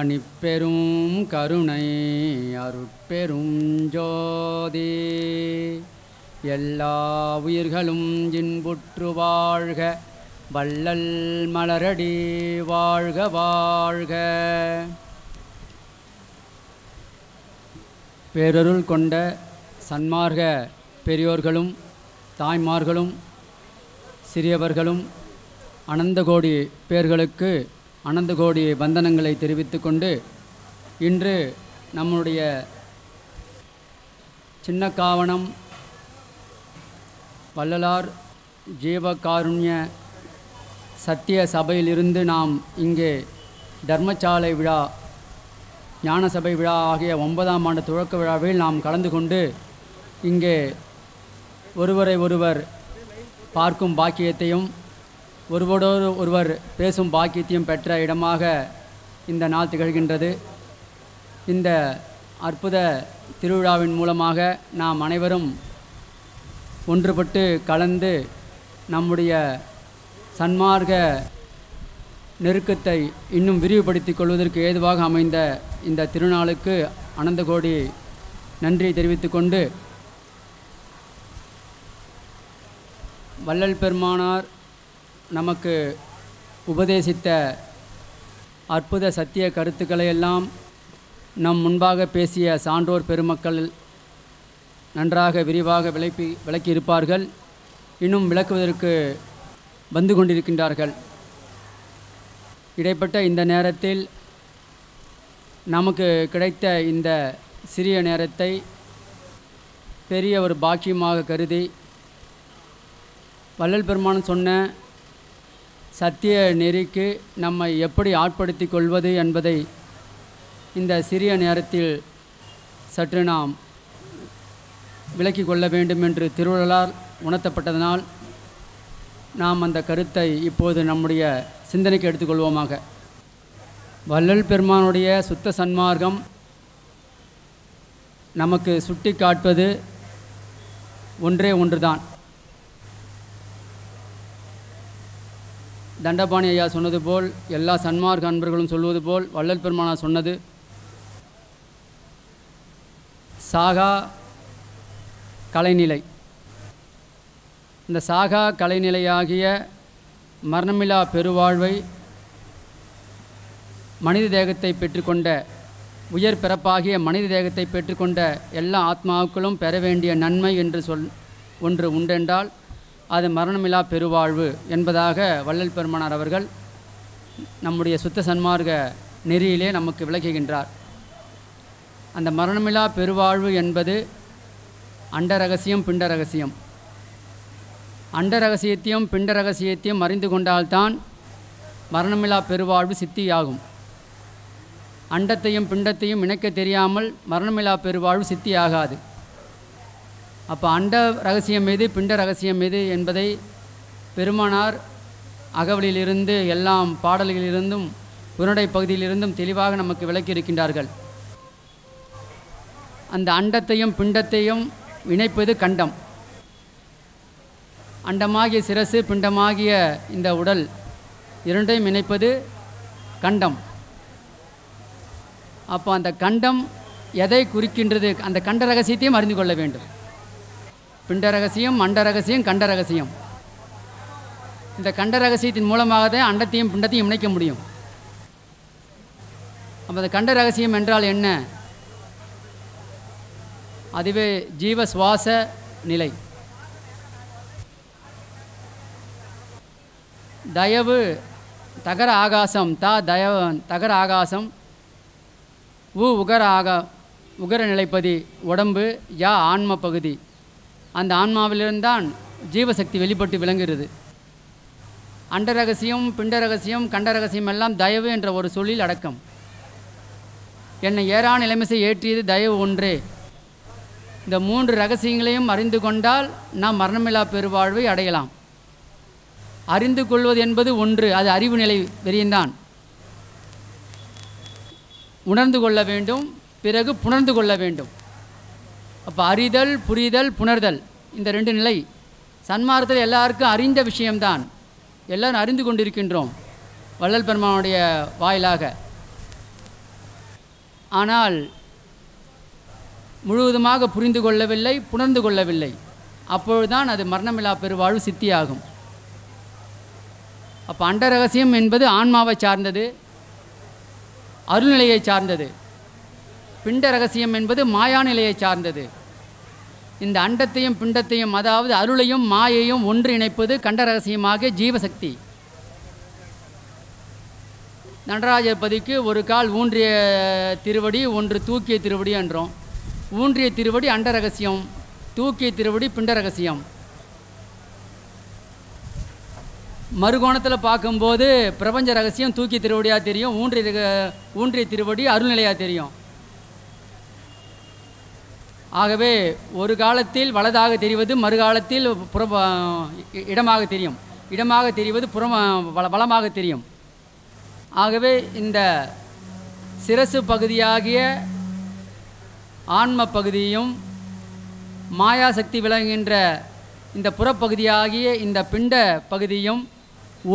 அணிப்பெரும் கருணை அருட்பெரும் ஜோதி எல்லா உயிர்களும் இன்புற்று வாழ்க வள்ளல் மலரடி வாழ்க வாழ்க பேரருள் கொண்ட சன்மார்க பெரியோர்களும் தாய்மார்களும் சிறியவர்களும் அனந்தகோடி பேர்களுக்கு அனந்தகோடி வந்தனங்களை தெரிவித்து கொண்டு இன்று நம்முடைய சின்னக்காவணம் வள்ளலார் ஜீவகாருண்ய சத்திய சபையிலிருந்து நாம் இங்கே தர்மசாலை விழா ஞான சபை விழா ஆகிய ஒன்பதாம் ஆண்டு துவக்க விழாவில் நாம் கலந்து கொண்டு இங்கே ஒருவரை ஒருவர் பார்க்கும் பாக்கியத்தையும் ஒருவரோடு ஒருவர் பேசும் பாக்கியத்தையும் பெற்ற இடமாக இந்த நாள் திகழ்கின்றது இந்த அற்புத திருவிழாவின் மூலமாக நாம் அனைவரும் ஒன்றுபட்டு கலந்து நம்முடைய சன்மார்க்க நெருக்கத்தை இன்னும் விரிவுபடுத்திக் கொள்வதற்கு ஏதுவாக அமைந்த இந்த திருநாளுக்கு அனந்தகோடி நன்றி தெரிவித்துக்கொண்டு வள்ளல் பெருமானார் நமக்கு உபதேசித்த அற்புத சத்திய கருத்துக்களை எல்லாம் நம் முன்பாக பேசிய சான்றோர் பெருமக்கள் நன்றாக விரிவாக விளக்கி விளக்கியிருப்பார்கள் இன்னும் விளக்குவதற்கு வந்து கொண்டிருக்கின்றார்கள் இடைப்பட்ட இந்த நேரத்தில் நமக்கு கிடைத்த இந்த சிறிய நேரத்தை பெரிய ஒரு பாக்கியமாக கருதி வள்ளல் பெருமான் சொன்ன சத்திய நெறிக்கு நம்மை எப்படி ஆட்படுத்தி கொள்வது என்பதை இந்த சிறிய நேரத்தில் சற்று நாம் விலக்கி கொள்ள வேண்டும் என்று திருவள்ளலால் உணர்த்தப்பட்டதனால் நாம் அந்த கருத்தை இப்போது நம்முடைய சிந்தனைக்கு எடுத்துக்கொள்வோமாக வள்ளல் பெருமானுடைய சுத்த சன்மார்க்கம் நமக்கு சுட்டி காட்டுவது ஒன்றே ஒன்றுதான் தண்டபாணி ஐயா சொன்னது போல் எல்லா சன்மார்க்க அன்பர்களும் சொல்வது போல் வள்ளல் பெருமானா சொன்னது சாகா கலைநிலை இந்த சாகா கலைநிலையாகிய மரணமிலா பெருவாழ்வை மனித தேகத்தை பெற்றுக்கொண்ட உயர் பிறப்பாகிய மனித தேகத்தை பெற்றுக்கொண்ட எல்லா ஆத்மாவுக்களும் பெற வேண்டிய நன்மை என்று சொல் ஒன்று உண்டென்றால் அது மரணமில்லா பெருவாழ்வு என்பதாக வள்ளல் பெருமானார் அவர்கள் நம்முடைய சுத்த சன்மார்க்க நெறியிலே நமக்கு விளக்குகின்றார் அந்த மரணமில்லா பெருவாழ்வு என்பது அண்ட ரகசியம் பிண்ட ரகசியம் அண்ட ரகசியத்தையும் பிண்ட ரகசியத்தையும் அறிந்து கொண்டால்தான் மரணமில்லா பெருவாழ்வு சித்தியாகும் அண்டத்தையும் பிண்டத்தையும் இணைக்க தெரியாமல் மரணமில்லா பெருவாழ்வு சித்தியாகாது அப்போ அண்ட ரகசியம் மீது பிண்ட ரகசியம் மீது என்பதை பெருமானார் அகவலிலிருந்து எல்லாம் பாடல்களிலிருந்தும் உருண்டை பகுதியிலிருந்தும் தெளிவாக நமக்கு விளக்கி இருக்கின்றார்கள் அந்த அண்டத்தையும் பிண்டத்தையும் இணைப்பது கண்டம் அண்டமாகிய சிரசு பிண்டமாகிய இந்த உடல் இரண்டையும் இணைப்பது கண்டம் அப்போ அந்த கண்டம் எதை குறிக்கின்றது அந்த கண்ட ரகசியத்தையும் அறிந்து கொள்ள வேண்டும் பிண்ட ரகசியம் மண்ட ரகசியம் கண்ட ரகசியம் இந்த கண்ட ரகசியத்தின் மூலமாக தான் அண்டத்தையும் பிண்டத்தையும் இணைக்க முடியும் அப்போ அந்த கண்ட ரகசியம் என்றால் என்ன அதுவே ஜீவ சுவாச நிலை தயவு தகர ஆகாசம் தா தயவ தகர ஆகாசம் உ உகர ஆகா உகர நிலைப்பதி உடம்பு யா ஆன்ம பகுதி அந்த ஆன்மாவிலிருந்தான் ஜீவசக்தி வெளிப்பட்டு விளங்குகிறது அண்ட ரகசியம் பிண்ட ரகசியம் கண்ட ரகசியம் எல்லாம் தயவு என்ற ஒரு சொல்லில் அடக்கம் என்னை ஏறான நிலைமைசை ஏற்றியது தயவு ஒன்றே இந்த மூன்று ரகசியங்களையும் அறிந்து கொண்டால் நாம் மரணமில்லா பெருவாழ்வை அடையலாம் அறிந்து கொள்வது என்பது ஒன்று அது அறிவு நிலை வெறியந்தான் உணர்ந்து கொள்ள வேண்டும் பிறகு புணர்ந்து கொள்ள வேண்டும் அப்போ அறிதல் புரிதல் புணர்தல் இந்த ரெண்டு நிலை சன்மார்க்கத்தில் எல்லாருக்கும் அறிந்த விஷயம்தான் எல்லோரும் அறிந்து கொண்டிருக்கின்றோம் வள்ளல் பெருமானுடைய வாயிலாக ஆனால் முழுவதுமாக புரிந்து கொள்ளவில்லை புணர்ந்து கொள்ளவில்லை அப்பொழுதுதான் அது மரணமில்லா பெருவாழ்வு சித்தியாகும் அப்போ அண்ட ரகசியம் என்பது ஆன்மாவை சார்ந்தது அருள்நிலையை சார்ந்தது பிண்ட ரகசியம் என்பது மாயா நிலையை சார்ந்தது இந்த அண்டத்தையும் பிண்டத்தையும் அதாவது அருளையும் மாயையும் ஒன்று இணைப்பது கண்ட ரகசியமாக ஜீவசக்தி நடராஜர் பதிக்கு ஒரு கால் ஊன்றிய திருவடி ஒன்று தூக்கிய திருவடி என்றோம் ஊன்றிய திருவடி அண்ட ரகசியம் தூக்கிய திருவடி பிண்ட ரகசியம் மறுகோணத்தில் பார்க்கும்போது பிரபஞ்ச ரகசியம் தூக்கிய திருவடியாக தெரியும் ஊன்றிய ஊன்றிய திருவடி அருள்நிலையாக தெரியும் ஆகவே ஒரு காலத்தில் வலதாக தெரிவது மறுகாலத்தில் புற இடமாக தெரியும் இடமாக தெரிவது புறம வள வளமாக தெரியும் ஆகவே இந்த சிரசு பகுதியாகிய ஆன்ம பகுதியும் மாயாசக்தி விளங்குகின்ற இந்த புறப்பகுதியாகிய இந்த பிண்ட பகுதியும்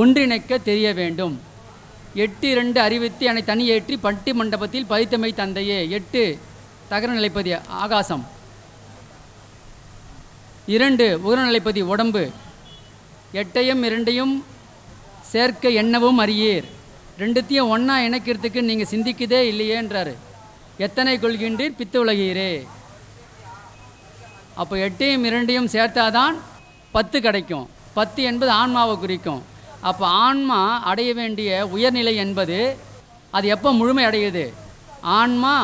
ஒன்றிணைக்க தெரிய வேண்டும் எட்டு இரண்டு அறிவித்து என்னை தனியேற்றி பட்டி மண்டபத்தில் பதித்தமை தந்தையே எட்டு தகர நிலைப்பதி ஆகாசம் இரண்டு உகர நிலைப்பதி உடம்பு எட்டையும் இரண்டையும் சேர்க்க என்னவும் அறியீர் ரெண்டுத்தையும் ஒன்றா இணைக்கிறதுக்கு நீங்கள் சிந்திக்குதே என்றார் எத்தனை கொள்கின்றீர் பித்து உலகீரே அப்போ எட்டையும் இரண்டையும் சேர்த்தாதான் பத்து கிடைக்கும் பத்து என்பது ஆன்மாவை குறிக்கும் அப்போ ஆன்மா அடைய வேண்டிய உயர்நிலை என்பது அது எப்போ முழுமை அடையுது ஆன்மா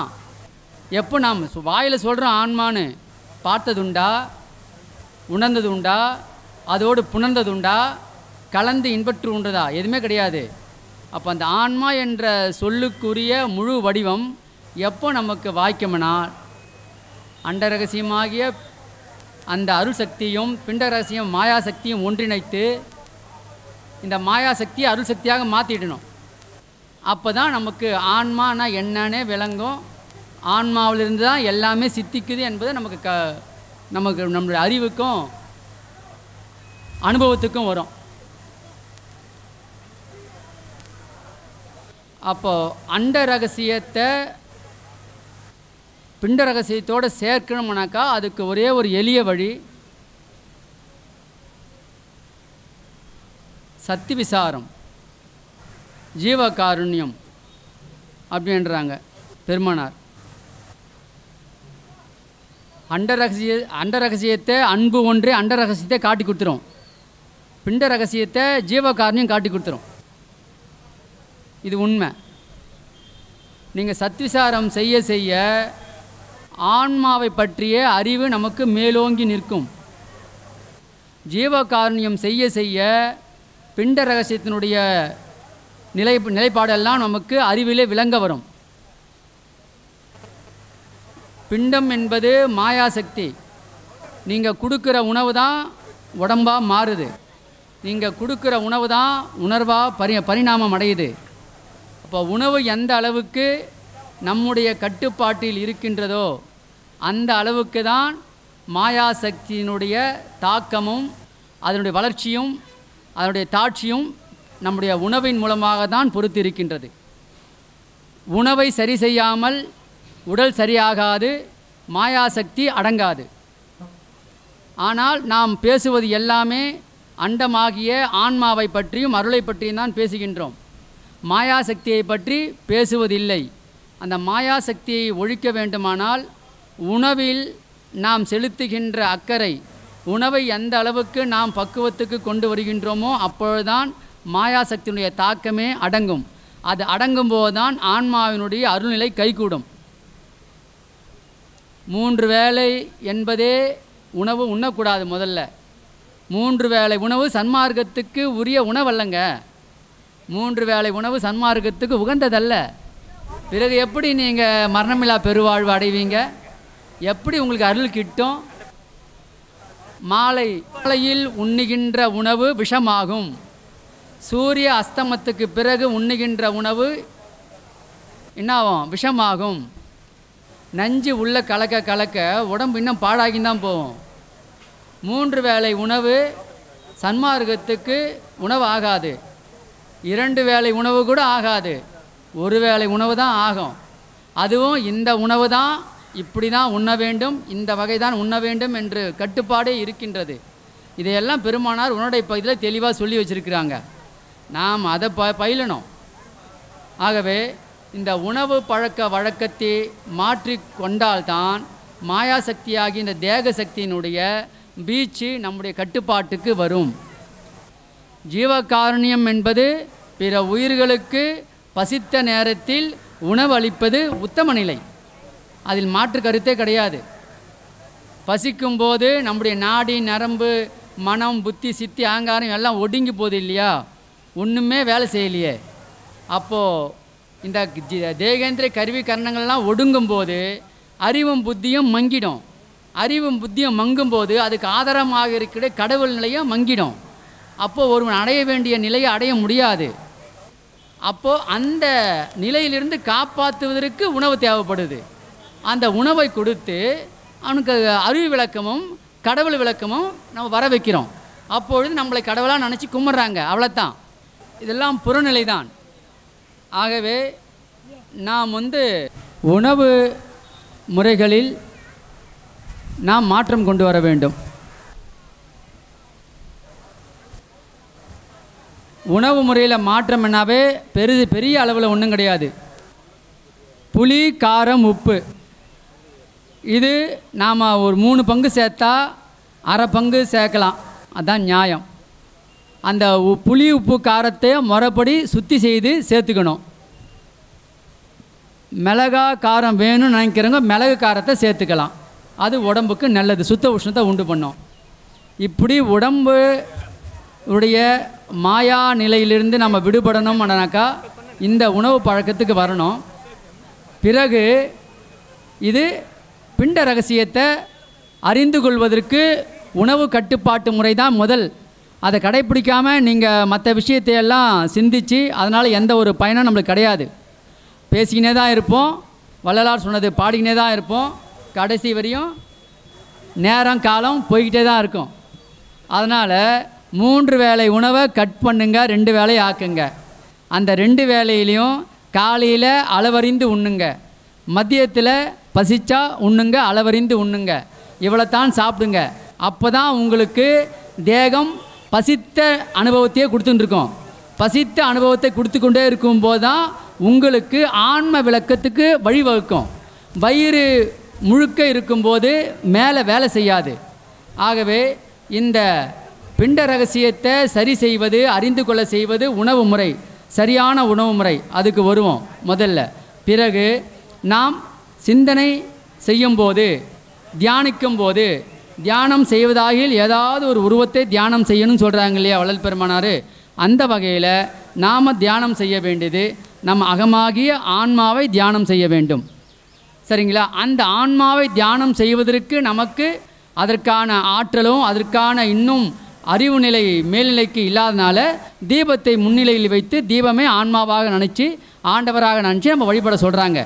எப்போ நாம் வாயில் சொல்கிறோம் ஆன்மான்னு பார்த்ததுண்டா உணர்ந்தது உண்டா அதோடு புணர்ந்தது உண்டா கலந்து இன்பற்று உண்டதா எதுவுமே கிடையாது அப்போ அந்த ஆன்மா என்ற சொல்லுக்குரிய முழு வடிவம் எப்போ நமக்கு வாய்க்கமனால் அண்டரகசியமாகிய அந்த அருள் சக்தியும் பிண்ட மாயாசக்தியும் ஒன்றிணைத்து இந்த மாயாசக்தியை அருள் சக்தியாக மாற்றிடணும் அப்போ தான் நமக்கு ஆன்மானா என்னன்னே விளங்கும் ஆன்மாவிலிருந்து தான் எல்லாமே சித்திக்குது என்பதை நமக்கு க நமக்கு நம்மளுடைய அறிவுக்கும் அனுபவத்துக்கும் வரும் அப்போது அண்ட ரகசியத்தை பிண்ட ரகசியத்தோடு சேர்க்கணும்னாக்கா அதுக்கு ஒரே ஒரு எளிய வழி சத்தி விசாரம் ஜீவகாருண்யம் அப்படின்றாங்க பெருமானார் அண்ட ரகசிய அண்ட ரகசியத்தை அன்பு ஒன்றே அண்ட ரகசியத்தை காட்டி கொடுத்துரும் பிண்ட ரகசியத்தை ஜீவகாரணியம் காட்டி கொடுத்துரும் இது உண்மை நீங்கள் சத்விசாரம் செய்ய செய்ய ஆன்மாவை பற்றிய அறிவு நமக்கு மேலோங்கி நிற்கும் ஜீவகாருண்யம் செய்ய செய்ய பிண்ட ரகசியத்தினுடைய நிலை நிலைப்பாடெல்லாம் நமக்கு அறிவிலே விளங்க வரும் பிண்டம் என்பது மாயாசக்தி நீங்கள் கொடுக்குற உணவு தான் உடம்பாக மாறுது நீங்கள் கொடுக்குற உணவு தான் உணர்வாக பரி பரிணாமம் அடையுது அப்போ உணவு எந்த அளவுக்கு நம்முடைய கட்டுப்பாட்டில் இருக்கின்றதோ அந்த அளவுக்கு தான் மாயாசக்தியினுடைய தாக்கமும் அதனுடைய வளர்ச்சியும் அதனுடைய தாட்சியும் நம்முடைய உணவின் மூலமாக தான் பொறுத்து இருக்கின்றது உணவை சரி செய்யாமல் உடல் சரியாகாது மாயாசக்தி அடங்காது ஆனால் நாம் பேசுவது எல்லாமே அண்டமாகிய ஆன்மாவை பற்றியும் அருளை பற்றியும் தான் பேசுகின்றோம் மாயாசக்தியை பற்றி பேசுவதில்லை அந்த மாயாசக்தியை ஒழிக்க வேண்டுமானால் உணவில் நாம் செலுத்துகின்ற அக்கறை உணவை எந்த அளவுக்கு நாம் பக்குவத்துக்கு கொண்டு வருகின்றோமோ அப்பொழுதுதான் மாயாசக்தியினுடைய தாக்கமே அடங்கும் அது அடங்கும் போதுதான் ஆன்மாவினுடைய அருள்நிலை கைகூடும் மூன்று வேலை என்பதே உணவு உண்ணக்கூடாது முதல்ல மூன்று வேலை உணவு சன்மார்க்கத்துக்கு உரிய உணவல்லங்க மூன்று வேலை உணவு சன்மார்க்கத்துக்கு உகந்ததல்ல பிறகு எப்படி நீங்கள் மரணமில்லா பெருவாழ்வு அடைவீங்க எப்படி உங்களுக்கு அருள் கிட்டும் மாலை மாலையில் உண்ணுகின்ற உணவு விஷமாகும் சூரிய அஸ்தமத்துக்கு பிறகு உண்ணுகின்ற உணவு என்னாவும் விஷமாகும் நஞ்சு உள்ளே கலக்க கலக்க உடம்பு இன்னும் பாடாகி தான் போகும் மூன்று வேளை உணவு சன்மார்க்கத்துக்கு உணவு ஆகாது இரண்டு வேளை உணவு கூட ஆகாது ஒரு வேளை உணவு தான் ஆகும் அதுவும் இந்த உணவு தான் இப்படி தான் உண்ண வேண்டும் இந்த வகை தான் உண்ண வேண்டும் என்று கட்டுப்பாடே இருக்கின்றது இதையெல்லாம் பெருமானார் உன்னுடைய பகுதியில் தெளிவாக சொல்லி வச்சுருக்கிறாங்க நாம் அதை ப பயிலணும் ஆகவே இந்த உணவு பழக்க வழக்கத்தை மாற்றி கொண்டால்தான் மாயாசக்தியாகி இந்த தேக சக்தியினுடைய வீச்சு நம்முடைய கட்டுப்பாட்டுக்கு வரும் ஜீவகாருண்யம் என்பது பிற உயிர்களுக்கு பசித்த நேரத்தில் உணவு அளிப்பது உத்தம நிலை அதில் மாற்று கருத்தே கிடையாது பசிக்கும் போது நம்முடைய நாடி நரம்பு மனம் புத்தி சித்தி ஆங்காரம் எல்லாம் ஒடுங்கி போகுது இல்லையா ஒன்றுமே வேலை செய்யலையே அப்போது இந்த தேகேந்திர கருவி கரணங்கள்லாம் ஒடுங்கும் போது அறிவும் புத்தியும் மங்கிடும் அறிவும் புத்தியும் மங்கும் போது அதுக்கு ஆதாரமாக இருக்கிற கடவுள் நிலையும் மங்கிடும் அப்போது ஒருவன் அடைய வேண்டிய நிலையை அடைய முடியாது அப்போது அந்த நிலையிலிருந்து காப்பாற்றுவதற்கு உணவு தேவைப்படுது அந்த உணவை கொடுத்து அவனுக்கு அறிவு விளக்கமும் கடவுள் விளக்கமும் நம்ம வர வைக்கிறோம் அப்பொழுது நம்மளை கடவுளாக நினச்சி கும்பிட்றாங்க அவ்வளோத்தான் இதெல்லாம் புறநிலை தான் ஆகவே நாம் வந்து உணவு முறைகளில் நாம் மாற்றம் கொண்டு வர வேண்டும் உணவு முறையில் மாற்றம் என்னாவே பெரிது பெரிய அளவில் ஒன்றும் கிடையாது புளி காரம் உப்பு இது நாம் ஒரு மூணு பங்கு சேர்த்தா அரை பங்கு சேர்க்கலாம் அதுதான் நியாயம் அந்த புளி உப்பு காரத்தை முறைப்படி சுத்தி செய்து சேர்த்துக்கணும் மிளகா காரம் வேணும்னு நினைக்கிறவங்க மிளகு காரத்தை சேர்த்துக்கலாம் அது உடம்புக்கு நல்லது சுத்த உஷ்ணத்தை உண்டு பண்ணும் இப்படி உடம்பு உடைய மாயா நிலையிலிருந்து நம்ம விடுபடணும்னாக்கா இந்த உணவு பழக்கத்துக்கு வரணும் பிறகு இது பிண்ட ரகசியத்தை அறிந்து கொள்வதற்கு உணவு கட்டுப்பாட்டு முறை தான் முதல் அதை கடைப்பிடிக்காமல் நீங்கள் மற்ற விஷயத்தையெல்லாம் சிந்தித்து அதனால் எந்த ஒரு பயனும் நம்மளுக்கு கிடையாது பேசிக்கினே தான் இருப்போம் வள்ளலார் சொன்னது பாடிக்கினே தான் இருப்போம் கடைசி வரையும் நேரம் காலம் போய்கிட்டே தான் இருக்கும் அதனால் மூன்று வேலை உணவை கட் பண்ணுங்க ரெண்டு வேலை ஆக்குங்க அந்த ரெண்டு வேலையிலையும் காலையில் அளவறிந்து உண்ணுங்க மதியத்தில் பசிச்சா உண்ணுங்க அளவறிந்து உண்ணுங்க இவ்வளோத்தான் சாப்பிடுங்க அப்போ தான் உங்களுக்கு தேகம் பசித்த அனுபவத்தையே கொடுத்துட்டுருக்கோம் பசித்த அனுபவத்தை கொடுத்து கொண்டே இருக்கும்போது தான் உங்களுக்கு ஆன்ம விளக்கத்துக்கு வழிவகுக்கும் வயிறு முழுக்க இருக்கும்போது மேலே வேலை செய்யாது ஆகவே இந்த பிண்ட ரகசியத்தை சரி செய்வது அறிந்து கொள்ள செய்வது உணவு முறை சரியான உணவு முறை அதுக்கு வருவோம் முதல்ல பிறகு நாம் சிந்தனை செய்யும்போது தியானிக்கும் போது தியானம் செய்வதாகில் ஏதாவது ஒரு உருவத்தை தியானம் செய்யணும்னு சொல்கிறாங்க இல்லையா வளல் பெருமானார் அந்த வகையில் நாம் தியானம் செய்ய வேண்டியது நம் அகமாகிய ஆன்மாவை தியானம் செய்ய வேண்டும் சரிங்களா அந்த ஆன்மாவை தியானம் செய்வதற்கு நமக்கு அதற்கான ஆற்றலும் அதற்கான இன்னும் அறிவு நிலை மேல்நிலைக்கு இல்லாதனால தீபத்தை முன்னிலையில் வைத்து தீபமே ஆன்மாவாக நினச்சி ஆண்டவராக நினச்சி நம்ம வழிபட சொல்கிறாங்க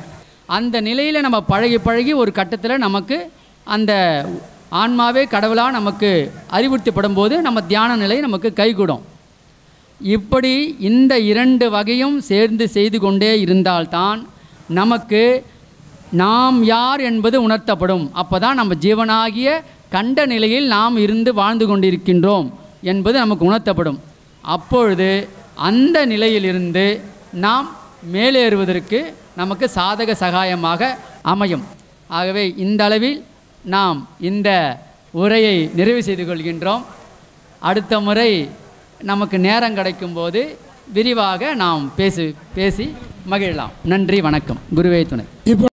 அந்த நிலையில் நம்ம பழகி பழகி ஒரு கட்டத்தில் நமக்கு அந்த ஆன்மாவே கடவுளாக நமக்கு அறிவுறுத்தப்படும் போது நம்ம தியான நிலை நமக்கு கைகூடும் இப்படி இந்த இரண்டு வகையும் சேர்ந்து செய்து கொண்டே இருந்தால்தான் நமக்கு நாம் யார் என்பது உணர்த்தப்படும் அப்போ தான் நம்ம ஜீவனாகிய கண்ட நிலையில் நாம் இருந்து வாழ்ந்து கொண்டிருக்கின்றோம் என்பது நமக்கு உணர்த்தப்படும் அப்பொழுது அந்த நிலையிலிருந்து நாம் மேலேறுவதற்கு நமக்கு சாதக சகாயமாக அமையும் ஆகவே இந்த அளவில் நாம் இந்த உரையை நிறைவு செய்து கொள்கின்றோம் அடுத்த முறை நமக்கு நேரம் கிடைக்கும் போது விரிவாக நாம் பேசி பேசி மகிழலாம் நன்றி வணக்கம் குருவே துணை